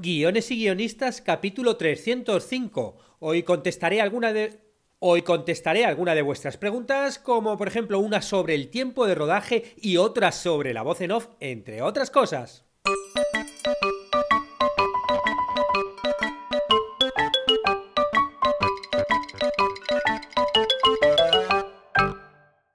Guiones y guionistas, capítulo 305. Hoy contestaré alguna de Hoy contestaré alguna de vuestras preguntas, como por ejemplo una sobre el tiempo de rodaje y otra sobre la voz en off, entre otras cosas.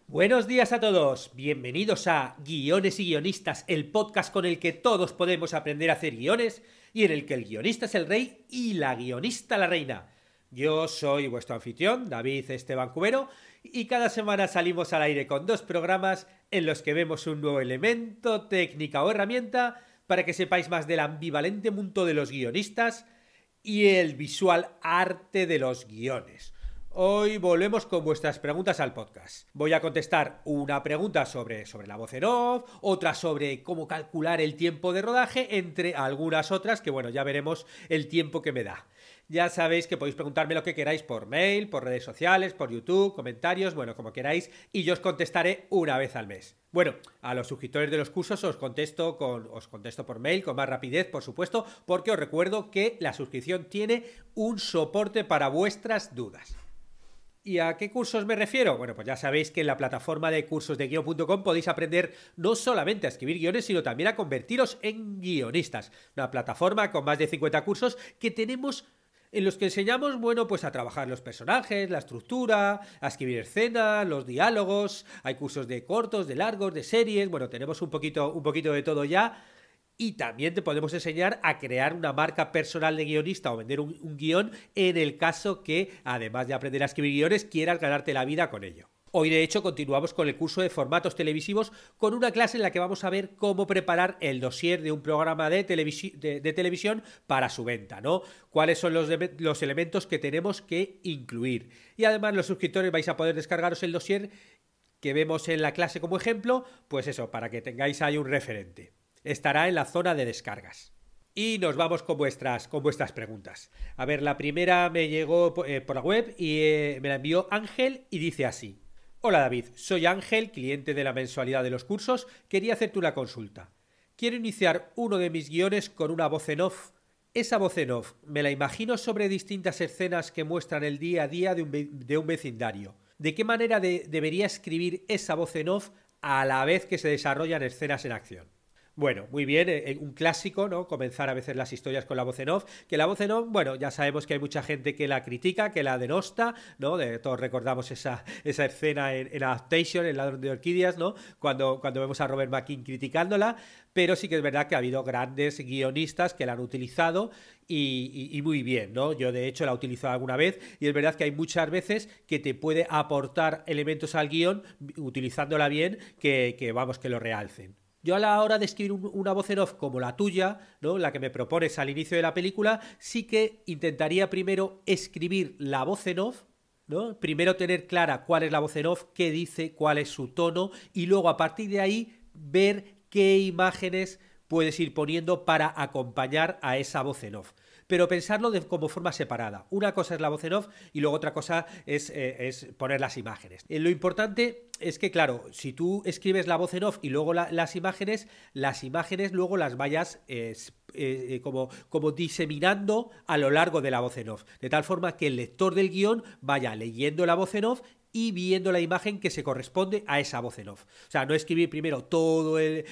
Buenos días a todos, bienvenidos a Guiones y Guionistas, el podcast con el que todos podemos aprender a hacer guiones y en el que el guionista es el rey y la guionista la reina. Yo soy vuestro anfitrión, David Esteban Cubero, y cada semana salimos al aire con dos programas en los que vemos un nuevo elemento, técnica o herramienta para que sepáis más del ambivalente mundo de los guionistas y el visual arte de los guiones. Hoy volvemos con vuestras preguntas al podcast. Voy a contestar una pregunta sobre, sobre la voz en off, otra sobre cómo calcular el tiempo de rodaje, entre algunas otras que, bueno, ya veremos el tiempo que me da. Ya sabéis que podéis preguntarme lo que queráis por mail, por redes sociales, por YouTube, comentarios, bueno, como queráis, y yo os contestaré una vez al mes. Bueno, a los suscriptores de los cursos os contesto os contesto por mail con más rapidez, por supuesto, porque os recuerdo que la suscripción tiene un soporte para vuestras dudas. ¿Y a qué cursos me refiero? Bueno, pues ya sabéis que en la plataforma de cursos de guión.com podéis aprender no solamente a escribir guiones, sino también a convertiros en guionistas. Una plataforma con más de 50 cursos que tenemos en los que enseñamos, bueno, pues a trabajar los personajes, la estructura, a escribir escenas, los diálogos, hay cursos de cortos, de largos, de series, bueno, tenemos un poquito, un poquito de todo ya y también te podemos enseñar a crear una marca personal de guionista o vender un, guión en el caso que, además de aprender a escribir guiones, quieras ganarte la vida con ello. Hoy de hecho continuamos con el curso de formatos televisivos con una clase en la que vamos a ver cómo preparar el dossier de un programa de, de, televisión para su venta, ¿no? Cuáles son los, los, elementos que tenemos que incluir. Y además los suscriptores vais a poder descargaros el dossier que vemos en la clase como ejemplo, pues eso, para que tengáis ahí un referente estará en la zona de descargas. Y nos vamos con vuestras, con vuestras preguntas. A ver, la primera me llegó eh, por, la web y eh, me la envió Ángel y dice así. Hola David, soy Ángel, cliente de la mensualidad de los cursos. Quería hacerte una consulta. Quiero iniciar uno de mis guiones con una voz en off. Esa voz en off me la imagino sobre distintas escenas que muestran el día a día de un, vecindario. ¿De qué manera debería escribir esa voz en off a la vez que se desarrollan escenas en acción? Bueno, muy bien, eh, eh, un clásico, ¿no? Comenzar a veces las historias con la voz en off, que la voz en off, bueno, ya sabemos que hay mucha gente que la critica, que la denosta, ¿no? De, todos recordamos esa, esa escena en, Adaptation, en Ladrón de Orquídeas, ¿no? Cuando, cuando vemos a Robert Makin criticándola, pero sí que es verdad que ha habido grandes guionistas que la han utilizado y, muy bien, ¿no? Yo de hecho la he utilizado alguna vez y es verdad que hay muchas veces que te puede aportar elementos al guión utilizándola bien que vamos, que lo realcen. Yo a la hora de escribir una voz en off como la tuya, la que me propones al inicio de la película, sí que intentaría primero escribir la voz en off, ¿no? primero tener clara cuál es la voz en off, qué dice, cuál es su tono, y luego a partir de ahí ver qué imágenes puedes ir poniendo para acompañar a esa voz en off pero pensarlo de, como forma separada. Una cosa es la voz en off y luego otra cosa es, eh, poner las imágenes. Eh, lo importante es que, claro, si tú escribes la voz en off y luego las imágenes, las imágenes luego las vayas eh, como, como diseminando a lo largo de la voz en off, de tal forma que el lector del guión vaya leyendo la voz en off y viendo la imagen que se corresponde a esa voz en off. O sea, no escribir primero todo el,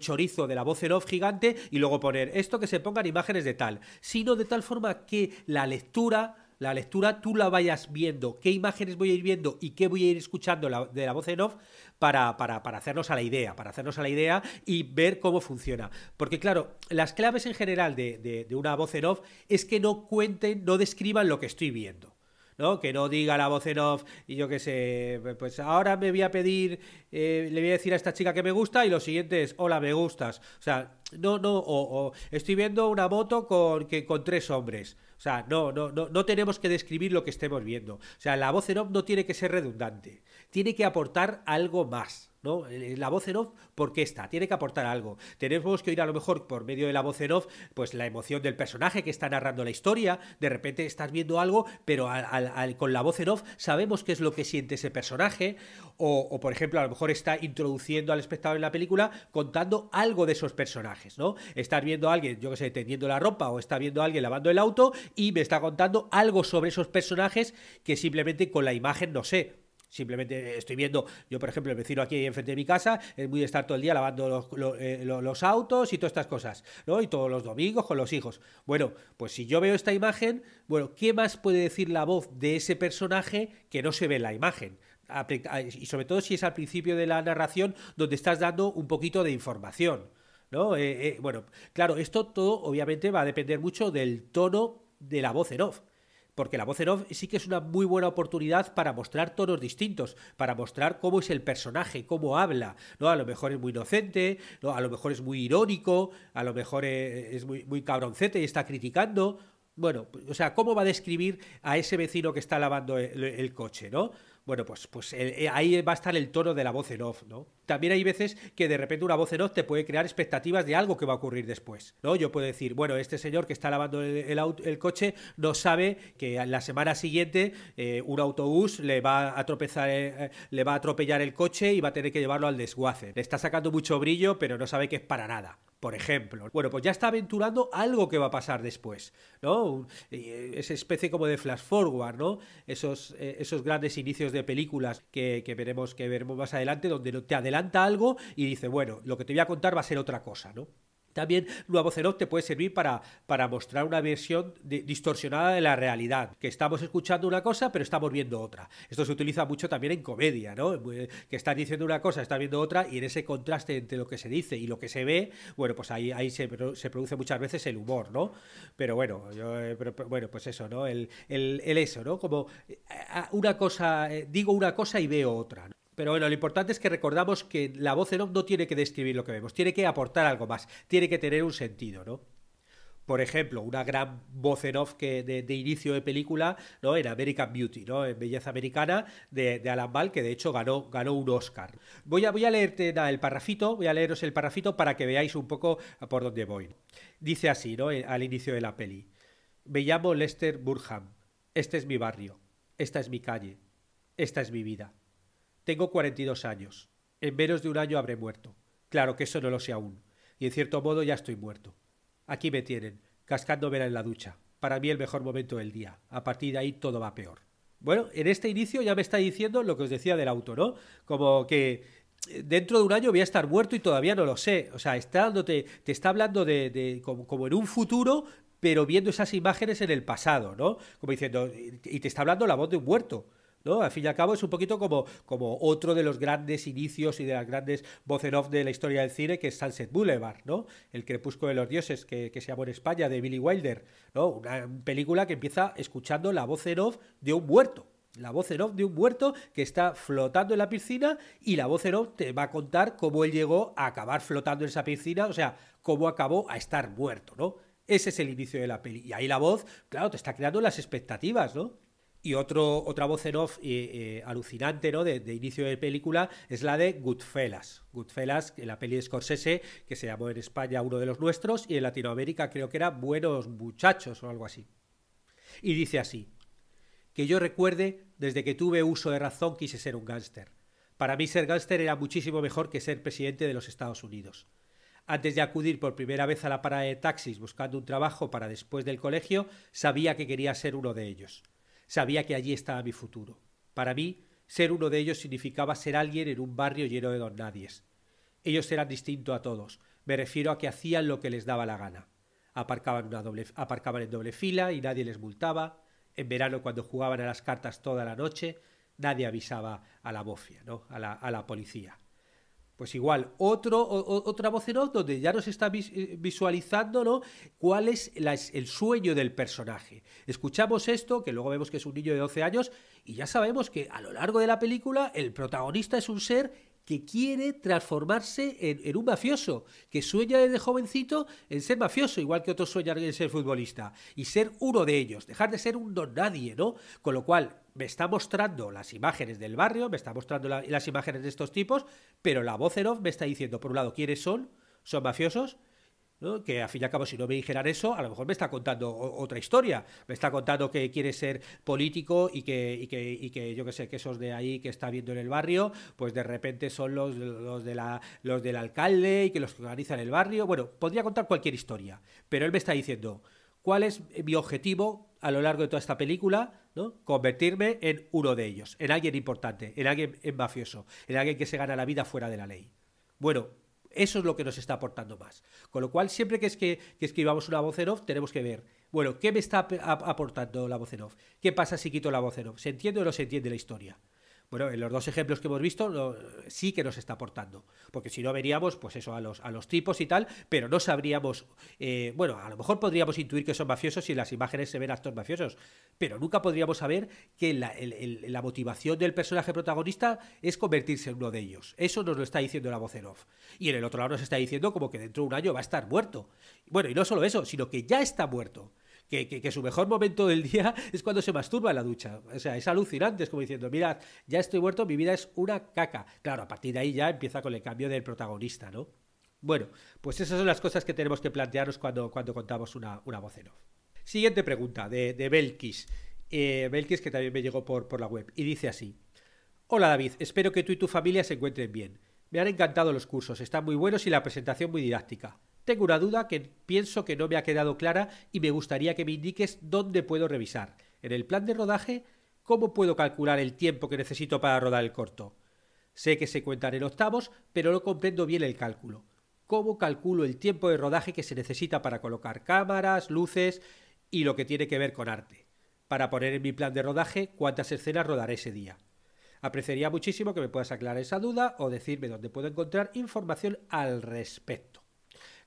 chorizo de la voz en off gigante y luego poner esto que se pongan imágenes de tal, sino de tal forma que la lectura la lectura tú la vayas viendo, qué imágenes voy a ir viendo y qué voy a ir escuchando de la voz en off para, hacernos a la idea, para hacernos a la idea y ver cómo funciona. Porque claro, las claves en general de, de una voz en off es que no cuenten, no describan lo que estoy viendo. ¿no? Que no diga la voz en off y yo que sé, pues ahora me voy a pedir, eh, le voy a decir a esta chica que me gusta y lo siguiente es, hola, me gustas. O sea, no, no, o, estoy viendo una moto con, que, con tres hombres. O sea, no, no, no, no tenemos que describir lo que estemos viendo. O sea, la voz en off no tiene que ser redundante, tiene que aportar algo más. Eh, eh, la voz en off, ¿por qué está? Tiene que aportar algo. Tenemos que oír a lo mejor por medio de la voz en off, pues la emoción del personaje que está narrando la historia, de repente estás viendo algo, pero con la voz en off sabemos qué es lo que siente ese personaje, o, por ejemplo a lo mejor está introduciendo al espectador en la película contando algo de esos personajes, ¿no? Estás viendo a alguien, yo que sé, tendiendo la ropa, o está viendo a alguien lavando el auto y me está contando algo sobre esos personajes que simplemente con la imagen, no sé, Simplemente estoy viendo, yo por ejemplo, el vecino aquí enfrente de mi casa es muy estar todo el día lavando los, eh, los, autos y todas estas cosas, ¿no? Y todos los domingos con los hijos. Bueno, pues si yo veo esta imagen, bueno, ¿qué más puede decir la voz de ese personaje que no se ve en la imagen? Y sobre todo si es al principio de la narración donde estás dando un poquito de información, ¿no? Eh, eh, bueno, claro, esto todo obviamente va a depender mucho del tono de la voz en off porque la voz en off sí que es una muy buena oportunidad para mostrar tonos distintos, para mostrar cómo es el personaje, cómo habla, ¿no? A lo mejor es muy inocente, ¿no? A lo mejor es muy irónico, a lo mejor e, es muy, muy cabroncete y está criticando. Bueno, o sea, ¿cómo va a describir a ese vecino que está lavando el, coche, no? Bueno, pues, pues eh, eh, ahí va a estar el tono de la voz en off, ¿no? también hay veces que de repente una voz en off te puede crear expectativas de algo que va a ocurrir después. ¿no? Yo puedo decir, bueno, este señor que está lavando el, coche no sabe que la semana siguiente eh, un autobús le va, a eh, eh, le va a atropellar el coche y va a tener que llevarlo al desguace. Le está sacando mucho brillo, pero no sabe que es para nada por ejemplo. Bueno, pues ya está aventurando algo que va a pasar después, ¿no? Esa especie como de flash forward, ¿no? Esos, esos grandes inicios de películas que, veremos, que veremos más adelante, donde te adelantan algo y dice, bueno, lo que te voy a contar va a ser otra cosa, ¿no? También Nuavocenov te puede servir para, para mostrar una versión distorsionada de la realidad, que estamos escuchando una cosa pero estamos viendo otra. Esto se utiliza mucho también en comedia, ¿no? Eh, que estás diciendo una cosa, estás viendo otra y en ese contraste entre lo que se dice y lo que se ve, bueno, pues ahí, ahí se, produce muchas veces el humor, ¿no? Pero bueno, yo, eh, bueno pues eso, ¿no? El, eso, ¿no? Como eh, una cosa, digo una cosa y veo otra. Pero bueno, lo importante es que recordamos que la voz en off no tiene que describir lo que vemos, tiene que aportar algo más, tiene que tener un sentido, ¿no? Por ejemplo, una gran voz en off que de, inicio de película, ¿no? En American Beauty, ¿no? En Belleza Americana, de, Alan Ball, que de hecho ganó, ganó un Oscar. Voy a, voy a leerte el parrafito, voy a leeros el parrafito para que veáis un poco por dónde voy. Dice así, ¿no? Eh, al inicio de la peli. Me llamo Lester Burham. Este es mi barrio. Esta es mi calle. Esta es mi vida. Tengo 42 años. En menos de un año habré muerto. Claro que eso no lo sé aún. Y en cierto modo ya estoy muerto. Aquí me tienen, cascándomela en la ducha. Para mí el mejor momento del día. A partir de ahí todo va peor. Bueno, en este inicio ya me está diciendo lo que os decía del auto, ¿no? Como que eh, dentro de un año voy a estar muerto y todavía no lo sé. O sea, está dándote, te está hablando de, como, como en un futuro, pero viendo esas imágenes en el pasado, ¿no? Como diciendo, y te está hablando la voz de un muerto. Al fin y al cabo es un poquito como, como otro de los grandes inicios y de las grandes voces en off de la historia del cine, que es Sunset Boulevard, ¿no? El crepúsculo de los dioses, que, se llama en España, de Billy Wilder, ¿no? Una película que empieza escuchando la voz en off de un muerto, la voz en off de un muerto que está flotando en la piscina y la voz en off te va a contar cómo él llegó a acabar flotando en esa piscina, o sea, cómo acabó a estar muerto, ¿no? Ese es el inicio de la peli. Y ahí la voz, claro, te está creando las expectativas, ¿no? Y otra voz en off eh, eh, alucinante ¿no? De, inicio de película es la de Goodfellas. Goodfellas, la peli de Scorsese, que se llamó en España Uno de los Nuestros y en Latinoamérica creo que era Buenos Muchachos o algo así. Y dice así, que yo recuerde, desde que tuve uso de razón quise ser un gángster. Para mí ser gángster era muchísimo mejor que ser presidente de los Estados Unidos. Antes de acudir por primera vez a la parada de taxis buscando un trabajo para después del colegio, sabía que quería ser uno de ellos. Sabía que allí estaba mi futuro. Para mí, ser uno de ellos significaba ser alguien en un barrio lleno de nadies. Ellos eran distintos a todos, me refiero a que hacían lo que les daba la gana. Aparcaban, en doble fila y nadie les multaba. En verano, cuando jugaban a las cartas toda la noche, nadie avisaba a la bofia, ¿no? a la policía. Pues igual, otro, otra voz en off donde ya nos está eh, visualizando ¿no? cuál es el sueño del personaje. Escuchamos esto, que luego vemos que es un niño de 12 años, y ya sabemos que a lo largo de la película el protagonista es un ser que quiere transformarse en, un mafioso, que sueña desde jovencito en ser mafioso, igual que otros sueñan en ser futbolista, y ser uno de ellos, dejar de ser un don nadie, ¿no? Con lo cual, me está mostrando las imágenes del barrio, me está mostrando las imágenes de estos tipos, pero la voz en off me está diciendo, por un lado, quiénes son, son mafiosos, que a fin y al cabo si no me dijeran eso, a lo mejor me está contando otra historia, me está contando que quiere ser político y que, yo que sé, que esos de ahí que está viendo en el barrio, pues de repente son los, los, de la, los del alcalde y que los que organizan el barrio, bueno, podría contar cualquier historia, pero él me está diciendo, ¿cuál es mi objetivo a lo largo de toda esta película? ¿no? Convertirme en uno de ellos, en alguien importante, en alguien en mafioso, en alguien que se gana la vida fuera de la ley. Bueno, eso es lo que nos está aportando más. Con lo cual, siempre que, que, escribamos una voz en off, tenemos que ver, bueno, ¿qué me está aportando la voz en off? ¿Qué pasa si quito la voz en off? ¿Se entiende o no se entiende la historia? bueno, en los dos ejemplos que hemos visto sí que nos está aportando, porque si no veríamos, pues eso, a los, a los tipos y tal, pero no sabríamos, eh, bueno, a lo mejor podríamos intuir que son mafiosos si en las imágenes se ven actos mafiosos, pero nunca podríamos saber que la, la, motivación del personaje protagonista es convertirse en uno de ellos. Eso nos lo está diciendo la voz en off. Y en el otro lado nos está diciendo como que dentro de un año va a estar muerto. Bueno, y no solo eso, sino que ya está muerto que, su mejor momento del día es cuando se masturba en la ducha. O sea, es alucinante, es como diciendo, mirad, ya estoy muerto, mi vida es una caca. Claro, a partir de ahí ya empieza con el cambio del protagonista, ¿no? Bueno, pues esas son las cosas que tenemos que plantearnos cuando, cuando contamos una, una voz en off. Siguiente pregunta de, de Belkis. Eh, Belkis, que también me llegó por, por la web, y dice así. Hola David, espero que tú y tu familia se encuentren bien. Me han encantado los cursos, están muy buenos y la presentación muy didáctica. Tengo una duda que pienso que no me ha quedado clara y me gustaría que me indiques dónde puedo revisar. En el plan de rodaje, ¿cómo puedo calcular el tiempo que necesito para rodar el corto? Sé que se cuentan en octavos, pero no comprendo bien el cálculo. ¿Cómo calculo el tiempo de rodaje que se necesita para colocar cámaras, luces y lo que tiene que ver con arte? Para poner en mi plan de rodaje cuántas escenas rodaré ese día. Apreciaría muchísimo que me puedas aclarar esa duda o decirme dónde puedo encontrar información al respecto.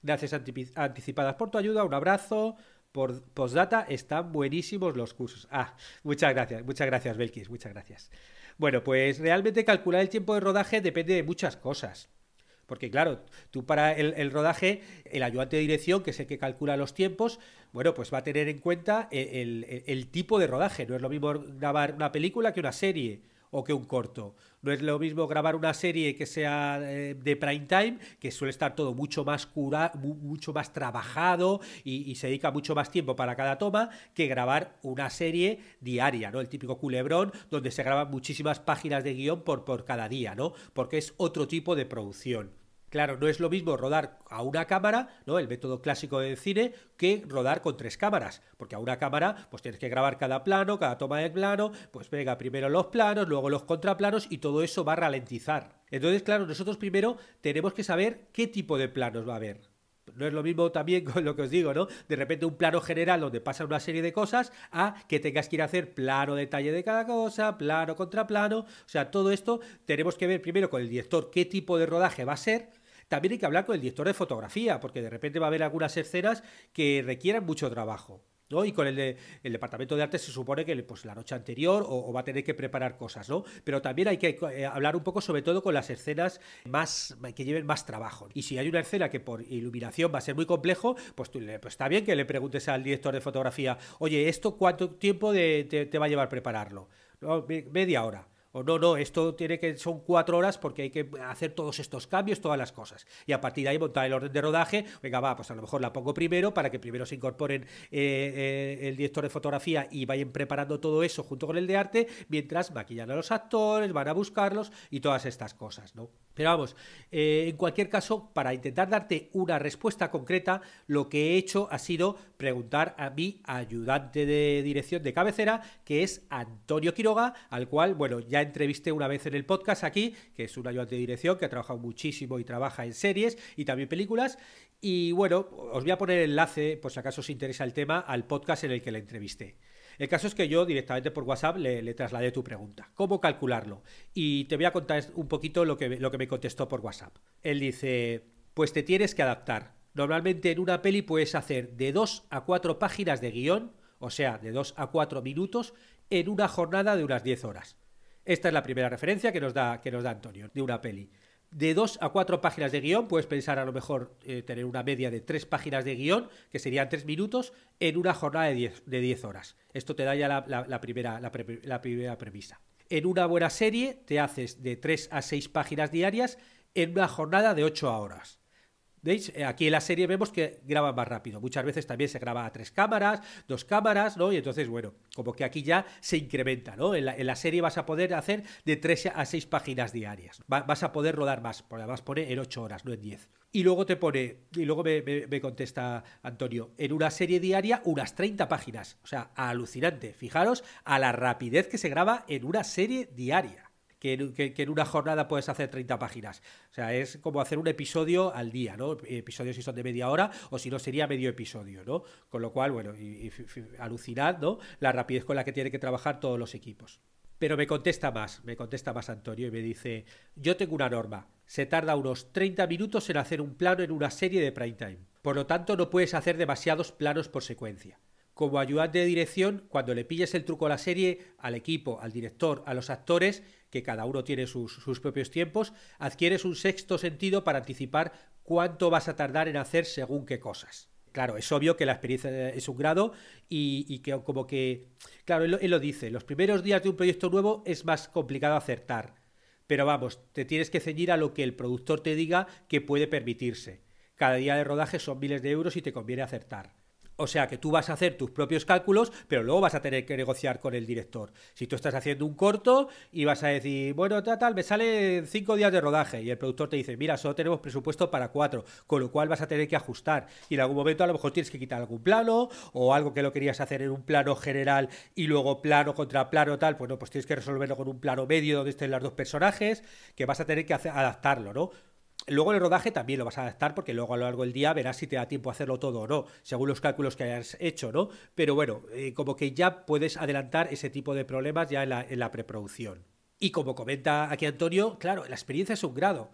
Gracias anticipadas por tu ayuda, un abrazo. Por postdata están buenísimos los cursos. Ah, muchas gracias, muchas gracias, Belkis, muchas gracias. Bueno, pues realmente calcular el tiempo de rodaje depende de muchas cosas. Porque claro, tú para el, rodaje, el ayudante de dirección, que es el que calcula los tiempos, bueno, pues va a tener en cuenta el, tipo de rodaje. No es lo mismo grabar una película que una serie o que un corto. No es lo mismo grabar una serie que sea eh, de prime time, que suele estar todo mucho más cura, mucho más trabajado y, se dedica mucho más tiempo para cada toma, que grabar una serie diaria, ¿no? El típico culebrón, donde se graban muchísimas páginas de guión por, por cada día, ¿no? Porque es otro tipo de producción. Claro, no es lo mismo rodar a una cámara, ¿no? El método clásico del cine, que rodar con tres cámaras. Porque a una cámara, pues tienes que grabar cada plano, cada toma de plano, pues venga, primero los planos, luego los contraplanos, y todo eso va a ralentizar. Entonces, claro, nosotros primero tenemos que saber qué tipo de planos va a haber. No es lo mismo también con lo que os digo, ¿no? De repente un plano general donde pasa una serie de cosas a que tengas que ir a hacer plano detalle de cada cosa, plano contra plano. O sea, todo esto tenemos que ver primero con el director qué tipo de rodaje va a ser también hay que hablar con el director de fotografía, porque de repente va a haber algunas escenas que requieran mucho trabajo. ¿no? Y con el, departamento de arte se supone que pues, la noche anterior o, va a tener que preparar cosas, ¿no? Pero también hay que eh, hablar un poco, sobre todo, con las escenas más que lleven más trabajo. Y si hay una escena que por iluminación va a ser muy complejo, pues, pues está bien que le preguntes al director de fotografía, oye, ¿esto cuánto tiempo te, va a llevar prepararlo? Media hora. O no, no, esto tiene que, son cuatro horas porque hay que hacer todos estos cambios, todas las cosas. Y a partir de ahí montar el orden de rodaje. Venga, va, pues a lo mejor la pongo primero para que primero se incorporen eh, eh, el director de fotografía y vayan preparando todo eso junto con el de arte, mientras maquillan a los actores, van a buscarlos y todas estas cosas, ¿no? Pero vamos, eh, en cualquier caso, para intentar darte una respuesta concreta, lo que he hecho ha sido preguntar a mi ayudante de dirección de cabecera, que es Antonio Quiroga, al cual, bueno, ya entrevisté una vez en el podcast aquí, que es un ayudante de dirección que ha trabajado muchísimo y trabaja en series y también películas. Y bueno, os voy a poner el enlace, por si acaso os interesa el tema, al podcast en el que la entrevisté. El caso es que yo directamente por WhatsApp le, le, trasladé tu pregunta. ¿Cómo calcularlo? Y te voy a contar un poquito lo que, lo que me contestó por WhatsApp. Él dice, pues te tienes que adaptar. Normalmente en una peli puedes hacer de 2 a 4 páginas de guión, o sea, de 2 a 4 minutos, en una jornada de unas 10 horas. Esta es la primera referencia que nos da, que nos da Antonio de una peli. De dos a cuatro páginas de guión, puedes pensar a lo mejor eh, tener una media de tres páginas de guión, que serían tres minutos, en una jornada de diez, horas. Esto te da ya la, primera, la primera premisa. En una buena serie te haces de tres a seis páginas diarias en una jornada de ocho horas. ¿Veis? Eh, aquí en la serie vemos que graba más rápido. Muchas veces también se graba a tres cámaras, dos cámaras, ¿no? Y entonces, bueno, como que aquí ya se incrementa, ¿no? En la, serie vas a poder hacer de tres a seis páginas diarias. vas a poder rodar más, porque además pone en ocho horas, no en diez. Y luego te pone, y luego me, contesta Antonio, en una serie diaria unas 30 páginas. O sea, alucinante. Fijaros a la rapidez que se graba en una serie diaria que, en una jornada puedes hacer 30 páginas. O sea, es como hacer un episodio al día, ¿no? Episodios si son de media hora o si no sería medio episodio, ¿no? Con lo cual, bueno, y, alucinad, ¿no? La rapidez con la que tienen que trabajar todos los equipos. Pero me contesta más, me contesta más Antonio y me dice, yo tengo una norma, se tarda unos 30 minutos en hacer un plano en una serie de prime time. Por lo tanto, no puedes hacer demasiados planos por secuencia como ayudante de dirección, cuando le pillas el truco a la serie, al equipo, al director, a los actores, que cada uno tiene sus, propios tiempos, adquieres un sexto sentido para anticipar cuánto vas a tardar en hacer según qué cosas. Claro, es obvio que la experiencia eh, es un grado y, que como que... Claro, él lo dice, los primeros días de un proyecto nuevo es más complicado acertar, pero vamos, te tienes que ceñir a lo que el productor te diga que puede permitirse. Cada día de rodaje son miles de euros y te conviene acertar. O sea que tú vas a hacer tus propios cálculos, pero luego vas a tener que negociar con el director. Si tú estás haciendo un corto y vas a decir, bueno, tal, tal, me sale cinco días de rodaje y el productor te dice, mira, solo tenemos presupuesto para cuatro, con lo cual vas a tener que ajustar. Y en algún momento a lo mejor tienes que quitar algún plano o algo que lo querías hacer en un plano general y luego plano contra plano, tal, bueno, pues, pues tienes que resolverlo con un plano medio donde estén los dos personajes, que vas a tener que adaptarlo, ¿no? Luego el rodaje también lo vas a adaptar porque luego a lo largo del día verás si te da tiempo a hacerlo todo o no, según los cálculos que hayas hecho, ¿no? Pero bueno, eh, como que ya puedes adelantar ese tipo de problemas ya en la preproducción. Y como comenta aquí Antonio, claro, la experiencia es un grado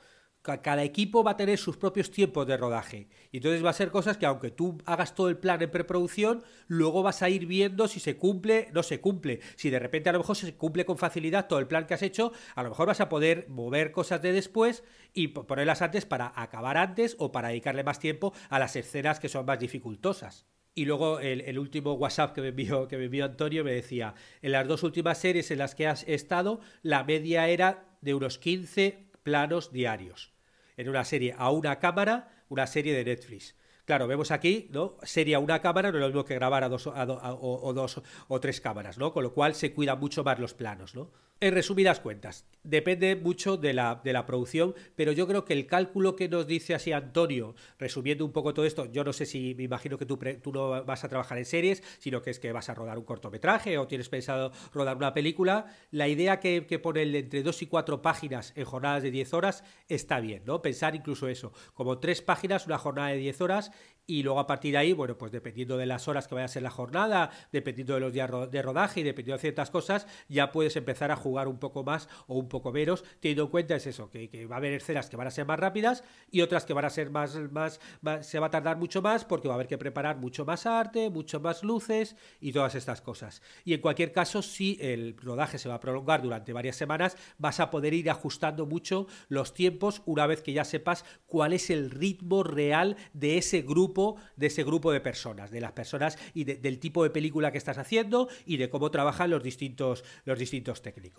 cada equipo va a tener sus propios tiempos de rodaje. Y entonces va a ser cosas que aunque tú hagas todo el plan en preproducción, luego vas a ir viendo si se cumple, no se cumple. Si de repente a lo mejor se cumple con facilidad todo el plan que has hecho, a lo mejor vas a poder mover cosas de después y ponerlas antes para acabar antes o para dedicarle más tiempo a las escenas que son más dificultosas. Y luego el, último WhatsApp que me, envió, que me envió Antonio me decía, en las dos últimas series en las que has estado, la media era de unos 15 planos diarios en una serie a una cámara, una serie de Netflix. Claro, vemos aquí, ¿no? a una cámara, no es lo mismo que grabar a dos, o, dos o tres cámaras, ¿no? Con lo cual se cuidan mucho más los planos, ¿no? En resumidas cuentas, depende mucho de la, de la, producción, pero yo creo que el cálculo que nos dice así Antonio, resumiendo un poco todo esto, yo no sé si me imagino que tú, tú no vas a trabajar en series, sino que es que vas a rodar un cortometraje o tienes pensado rodar una película. La idea que, que entre dos y cuatro páginas en jornadas de diez horas está bien, ¿no? Pensar incluso eso, como tres páginas, una jornada de diez horas y luego a partir de ahí, bueno, pues dependiendo de las horas que vaya a ser la jornada, dependiendo de los días de rodaje y dependiendo de ciertas cosas, ya puedes empezar a jugar un poco más o un poco menos, teniendo en cuenta es eso, que, va a haber escenas que van a ser más rápidas y otras que van a ser más, más, se va a tardar mucho más porque va a haber que preparar mucho más arte, mucho más luces y todas estas cosas. Y en cualquier caso, si el rodaje se va a prolongar durante varias semanas, vas a poder ir ajustando mucho los tiempos una vez que ya sepas cuál es el ritmo real de ese grupo, de ese grupo de personas, de las personas y del tipo de película que estás haciendo y de cómo trabajan los distintos, los distintos técnicos.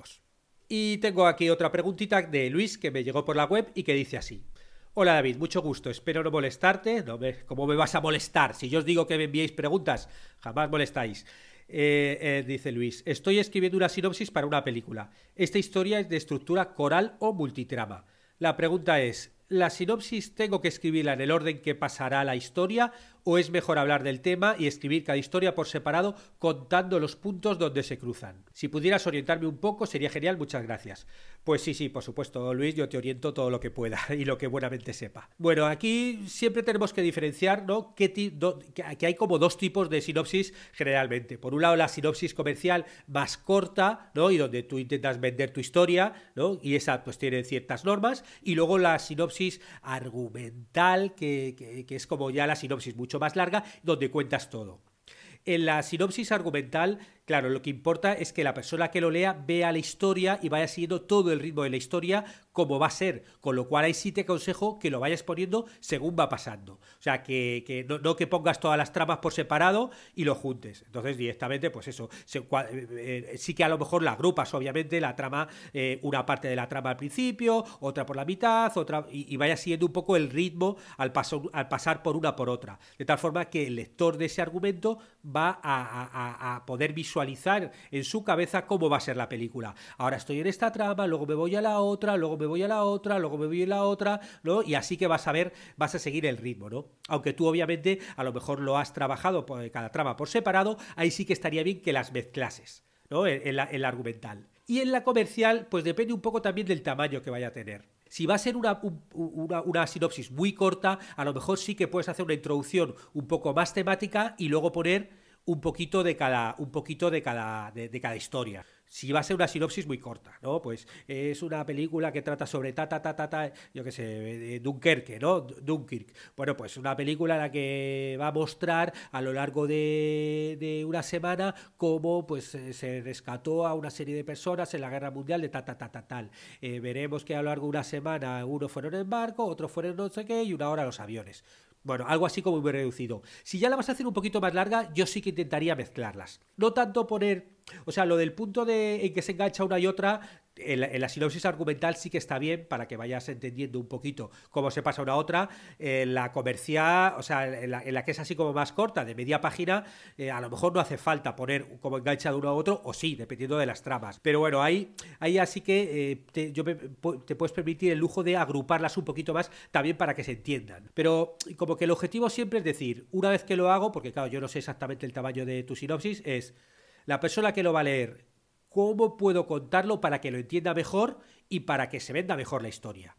Y tengo aquí otra preguntita de Luis que me llegó por la web y que dice así. Hola David, mucho gusto, espero no molestarte. No ¿Cómo me vas a molestar? Si yo os digo que me enviéis preguntas, jamás molestáis. Eh, eh, dice Luis, estoy escribiendo una sinopsis para una película. Esta historia es de estructura coral o multitrama. La pregunta es, ¿la sinopsis tengo que escribirla en el orden que pasará la historia ¿O es mejor hablar del tema y escribir cada historia por separado contando los puntos donde se cruzan? Si pudieras orientarme un poco sería genial, muchas gracias. Pues sí, sí, por supuesto, Luis, yo te oriento todo lo que pueda y lo que buenamente sepa. Bueno, aquí siempre tenemos que diferenciar, ¿no? Que, hay como dos tipos de sinopsis generalmente. Por un lado, la sinopsis comercial más corta, ¿no? Y donde tú intentas vender tu historia, ¿no? Y esa pues tiene ciertas normas. Y luego la sinopsis argumental, que, que es como ya la sinopsis mucho más larga, donde cuentas todo. En la sinopsis argumental Claro, lo que importa es que la persona que lo lea vea la historia y vaya siguiendo todo el ritmo de la historia como va a ser, con lo cual ahí sí te aconsejo que lo vayas poniendo según va pasando. O sea, que, no, que pongas todas las tramas por separado y lo juntes. Entonces, directamente, pues eso, eh, eh, sí que a lo mejor las agrupas, obviamente, la trama, eh, una parte de la trama al principio, otra por la mitad, otra, y, vaya siguiendo un poco el ritmo al, al pasar por una por otra. De tal forma que el lector de ese argumento va a, a poder visualizar visualizar en su cabeza cómo va a ser la película. Ahora estoy en esta trama, luego me voy a la otra, luego me voy a la otra, luego me voy a la otra, ¿no? Y así que vas a ver, vas a seguir el ritmo, ¿no? Aunque tú obviamente a lo mejor lo has trabajado pues, cada trama por separado, ahí sí que estaría bien que las mezclases, ¿no? En, la, argumental. Y en la comercial, pues depende un poco también del tamaño que vaya a tener. Si va a ser una, sinopsis muy corta, a lo mejor sí que puedes hacer una introducción un poco más temática y luego poner un poquito de cada, un poquito de cada, de, cada historia si va a ser una sinopsis muy corta, ¿no? Pues es una película que trata sobre ta, ta, ta, ta, yo qué sé, Dunkerque, ¿no? Dunkirk. Bueno, pues una película en la que va a mostrar a lo largo de, una semana cómo pues eh, se rescató a una serie de personas en la guerra mundial de ta, ta, ta, ta, tal. Eh, veremos que a lo largo de una semana uno fueron en barco, otro fueron no sé qué y una hora los aviones. Bueno, algo así como muy reducido. Si ya la vas a hacer un poquito más larga, yo sí que intentaría mezclarlas. No tanto poner, o sea, lo del punto de en que se engancha una y otra, en la, sinopsis argumental sí que está bien para que vayas entendiendo un poquito cómo se pasa una a otra. En eh, la comercial, o sea, en la, que es así como más corta, de media página, eh, a lo mejor no hace falta poner como de uno a otro, o sí, dependiendo de las tramas. Pero bueno, ahí, ahí así que eh, yo te puedes permitir el lujo de agruparlas un poquito más también para que se entiendan. Pero como que el objetivo siempre es decir, una vez que lo hago, porque claro, yo no sé exactamente el tamaño de tu sinopsis, es la persona que lo va a leer ¿Cómo puedo contarlo para que lo entienda mejor y para que se venda mejor la historia?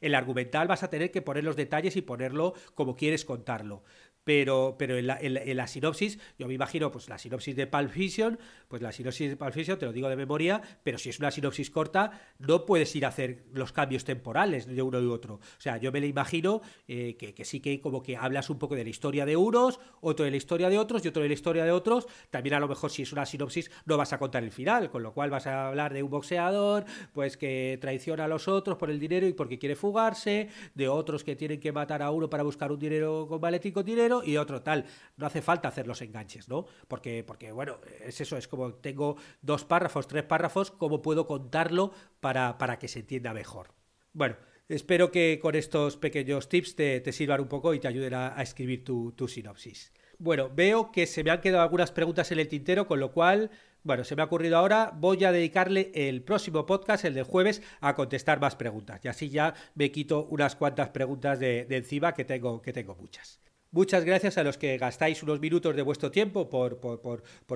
El argumental vas a tener que poner los detalles y ponerlo como quieres contarlo pero, pero en, la, sinopsis, yo me imagino, pues la sinopsis de Pulp Fiction, pues la sinopsis de Pulp te lo digo de memoria, pero si es una sinopsis corta, no puedes ir a hacer los cambios temporales de uno y otro. O sea, yo me la imagino eh, que, que, sí que como que hablas un poco de la historia de unos, otro de la historia de otros y otro de la historia de otros. También a lo mejor si es una sinopsis no vas a contar el final, con lo cual vas a hablar de un boxeador, pues que traiciona a los otros por el dinero y porque quiere fugarse, de otros que tienen que matar a uno para buscar un dinero con con dinero, y otro tal. No hace falta hacer los enganches, ¿no? Porque, bueno, es eso, es como tengo dos párrafos, tres párrafos, ¿cómo puedo contarlo para, que se entienda mejor? Bueno, espero que con estos pequeños tips te, te sirvan un poco y te ayuden a, escribir tu, sinopsis. Bueno, veo que se me han quedado algunas preguntas en el tintero, con lo cual, bueno, se me ha ocurrido ahora, voy a dedicarle el próximo podcast, el del jueves, a contestar más preguntas. Y así ya me quito unas cuantas preguntas de, de encima, que tengo, que tengo muchas. Muchas gracias a los que gastáis unos minutos de vuestro tiempo por,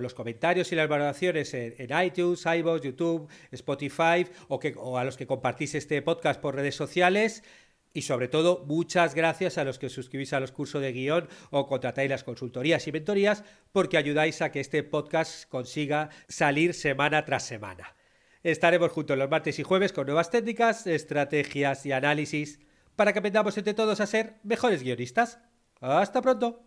los comentarios y las valoraciones en, iTunes, iVoox, YouTube, Spotify o, a los que compartís este podcast por redes sociales. Y sobre todo, muchas gracias a los que os suscribís a los cursos de guión o contratáis las consultorías y mentorías porque ayudáis a que este podcast consiga salir semana tras semana. Estaremos juntos los martes y jueves con nuevas técnicas, estrategias y análisis para que aprendamos entre todos a ser mejores guionistas. Hasta pronto.